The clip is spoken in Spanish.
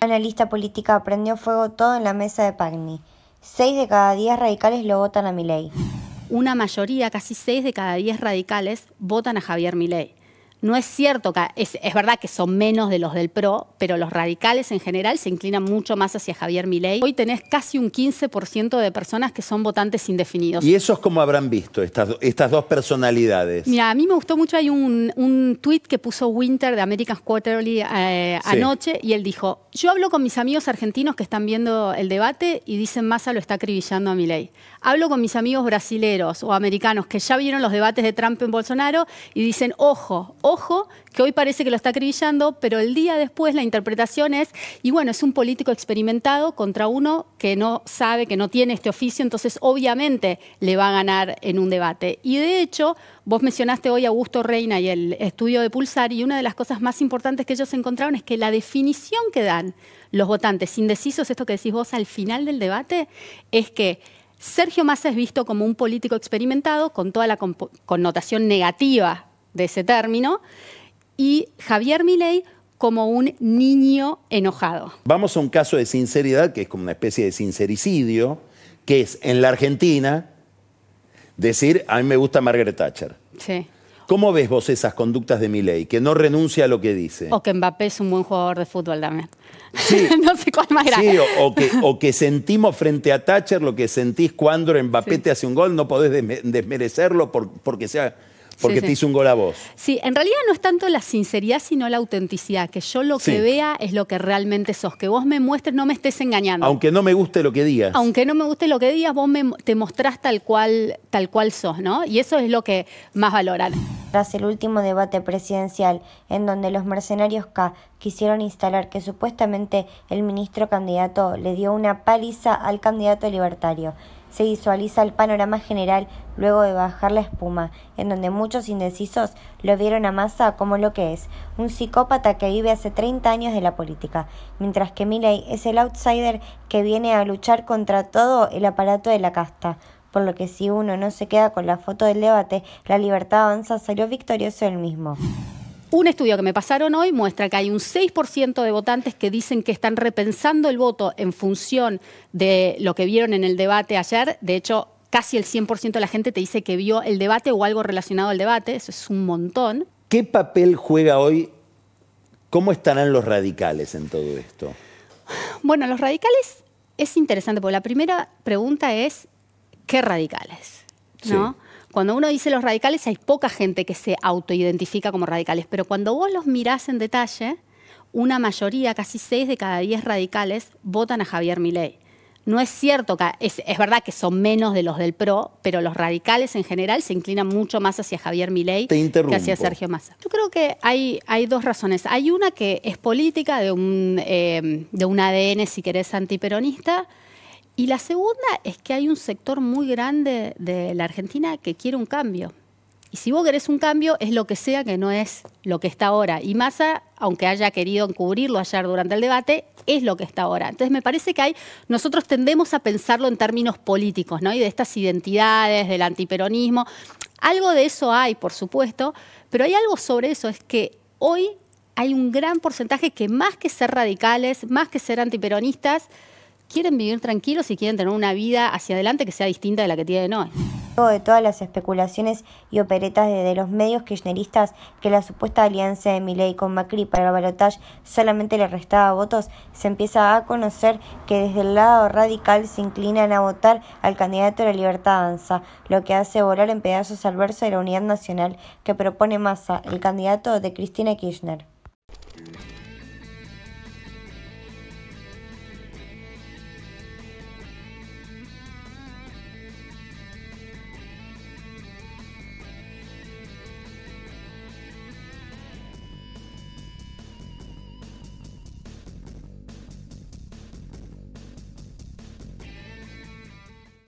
Analista política prendió fuego todo en la mesa de Pagni. Seis de cada diez radicales lo votan a Milei. Una mayoría, casi seis de cada diez radicales, votan a Javier Milei. No es cierto, que es, verdad que son menos de los del PRO, pero los radicales en general se inclinan mucho más hacia Javier Milei. Hoy tenés casi un 15% de personas que son votantes indefinidos. ¿Y eso es como habrán visto estas, estas dos personalidades? Mira, a mí me gustó mucho, hay un, un tweet que puso Winter de American Quarterly eh, anoche y él dijo, yo hablo con mis amigos argentinos que están viendo el debate y dicen Massa lo está acribillando a mi ley. Hablo con mis amigos brasileros o americanos que ya vieron los debates de Trump en Bolsonaro y dicen, ojo, ojo, que hoy parece que lo está acribillando, pero el día después la interpretación es, y bueno, es un político experimentado contra uno que no sabe, que no tiene este oficio, entonces obviamente le va a ganar en un debate. Y de hecho, vos mencionaste hoy a Augusto Reina y el estudio de Pulsar, y una de las cosas más importantes que ellos encontraron es que la definición que dan los votantes indecisos, esto que decís vos al final del debate, es que Sergio Massa es visto como un político experimentado, con toda la connotación negativa de ese término, y Javier Milei como un niño enojado. Vamos a un caso de sinceridad, que es como una especie de sincericidio, que es en la Argentina decir, a mí me gusta Margaret Thatcher. Sí. ¿Cómo ves vos esas conductas de Milei, que no renuncia a lo que dice? O que Mbappé es un buen jugador de fútbol también. no sé cuál más grave. Sí, o, que, o, que, sentimos frente a Thatcher lo que sentís cuando Mbappé te hace un gol, no podés desmerecerlo por, porque sea porque te hizo un gol a vos. Sí, en realidad no es tanto la sinceridad, sino la autenticidad. Que yo lo que vea es lo que realmente sos. Que vos me muestres, no me estés engañando. Aunque no me guste lo que digas. Aunque no me guste lo que digas, vos me, te mostrás tal cual, tal cual sos, ¿no? Y eso es lo que más valoran. Tras el último debate presidencial, en donde los mercenarios K quisieron instalar que supuestamente el ministro candidato le dio una paliza al candidato libertario, se visualiza el panorama general luego de bajar la espuma, en donde muchos indecisos lo vieron a Massa como lo que es, un psicópata que vive hace 30 años de la política, mientras que Milley es el outsider que viene a luchar contra todo el aparato de la casta. Por lo que si uno no se queda con la foto del debate, la libertad avanza salió victorioso el mismo. Un estudio que me pasaron hoy muestra que hay un 6% de votantes que dicen que están repensando el voto en función de lo que vieron en el debate ayer. De hecho, casi el 100% de la gente te dice que vio el debate o algo relacionado al debate. Eso es un montón. ¿Qué papel juega hoy? ¿Cómo estarán los radicales en todo esto? Bueno, los radicales es interesante porque la primera pregunta es, ¿qué radicales? ¿No? Cuando uno dice los radicales, hay poca gente que se autoidentifica como radicales, pero cuando vos los mirás en detalle, una mayoría, casi 6 de cada 10 radicales, votan a Javier Milei. No es cierto, es, verdad que son menos de los del PRO, pero los radicales en general se inclinan mucho más hacia Javier Milei que hacia Sergio Massa. Yo creo que hay, hay dos razones. Hay una que es política, de un, eh, de un ADN, si querés, antiperonista, y la segunda es que hay un sector muy grande de la Argentina que quiere un cambio. Y si vos querés un cambio, es lo que sea que no es lo que está ahora. Y Massa, aunque haya querido encubrirlo ayer durante el debate, es lo que está ahora. Entonces me parece que hay, nosotros tendemos a pensarlo en términos políticos, ¿no? Y de estas identidades, del antiperonismo. Algo de eso hay, por supuesto, pero hay algo sobre eso, es que hoy hay un gran porcentaje que más que ser radicales, más que ser antiperonistas, quieren vivir tranquilos y quieren tener una vida hacia adelante que sea distinta de la que tienen hoy. De todas las especulaciones y operetas de, los medios kirchneristas que la supuesta alianza de Milei con Macri para el balotaje solamente le restaba votos, se empieza a conocer que desde el lado radical se inclinan a votar al candidato de la Libertad Avanza, lo que hace volar en pedazos al verso de la Unidad Nacional que propone Massa, el candidato de Cristina Kirchner.